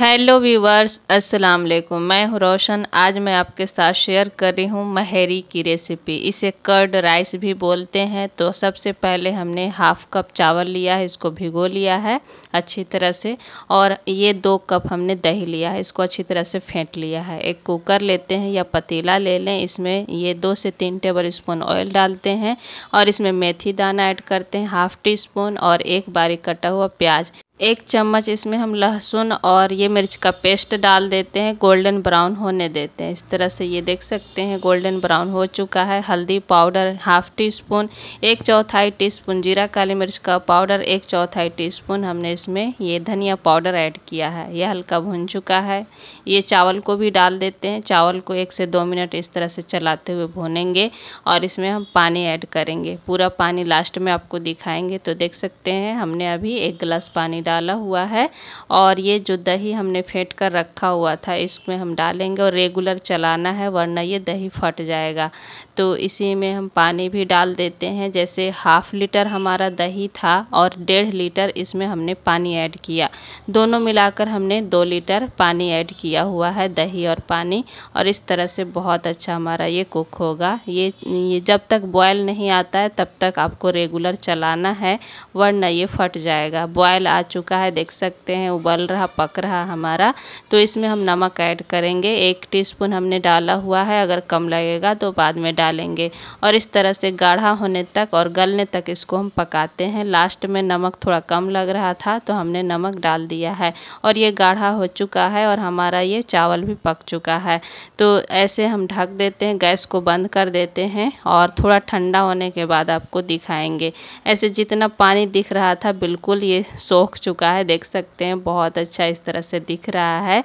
hello viewers अस्सलाम वालेकुम मैं हूँ रोशन आज मैं आपके साथ शेयर कर रही हूँ महरी की रेसिपी इसे कर्ड राइस भी बोलते हैं तो सबसे पहले हमने हाफ़ कप चावल लिया है इसको भिगो लिया है अच्छी तरह से और ये दो कप हमने दही लिया है इसको अच्छी तरह से फेंट लिया है एक कुकर लेते हैं या पतीला ले लें इसमें ये दो से तीन टेबल स्पून ऑयल डालते हैं और इसमें मेथी दाना ऐड करते हैं हाफ़ टी स्पून और एक बारीक कटा हुआ प्याज एक चम्मच इसमें हम लहसुन और ये मिर्च का पेस्ट डाल देते हैं गोल्डन ब्राउन होने देते हैं इस तरह से ये देख सकते हैं गोल्डन ब्राउन हो चुका है हल्दी पाउडर हाफ़ टी स्पून एक चौथाई टी स्पून जीरा काली मिर्च का पाउडर एक चौथाई टी स्पून हमने इसमें ये धनिया पाउडर ऐड किया है ये हल्का भुन चुका है ये चावल को भी डाल देते हैं चावल को एक से दो मिनट इस तरह से चलाते हुए भुनेंगे और इसमें हम पानी ऐड करेंगे पूरा पानी लास्ट में आपको दिखाएंगे तो देख सकते हैं हमने अभी एक गिलास पानी डाला हुआ है और ये जो दही हमने फेंट कर रखा हुआ था इसमें हम डालेंगे और रेगुलर चलाना है वरना ये दही फट जाएगा तो इसी में हम पानी भी डाल देते हैं जैसे हाफ़ लीटर हमारा दही था और डेढ़ लीटर इसमें हमने पानी ऐड किया दोनों मिलाकर हमने दो लीटर पानी ऐड किया हुआ है दही और पानी और इस तरह से बहुत अच्छा हमारा ये कुक होगा ये ये जब तक बॉयल नहीं आता है तब तक आपको रेगुलर चलाना है वरना ये फट जाएगा बॉयल आ चुका चुका है देख सकते हैं उबल रहा पक रहा हमारा तो इसमें हम नमक ऐड करेंगे एक टीस्पून हमने डाला हुआ है अगर कम लगेगा तो बाद में डालेंगे और इस तरह से गाढ़ा होने तक और गलने तक इसको हम पकाते हैं लास्ट में नमक थोड़ा कम लग रहा था तो हमने नमक डाल दिया है और ये गाढ़ा हो चुका है और हमारा ये चावल भी पक चुका है तो ऐसे हम ढक देते हैं गैस को बंद कर देते हैं और थोड़ा ठंडा होने के बाद आपको दिखाएंगे ऐसे जितना पानी दिख रहा था बिल्कुल ये सोख चुका है देख सकते हैं बहुत अच्छा इस तरह से दिख रहा है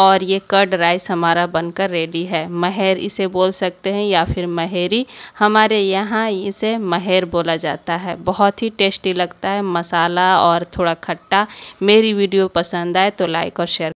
और ये कर्ड राइस हमारा बनकर रेडी है महर इसे बोल सकते हैं या फिर महेरी हमारे यहाँ इसे महर बोला जाता है बहुत ही टेस्टी लगता है मसाला और थोड़ा खट्टा मेरी वीडियो पसंद आए तो लाइक और शेयर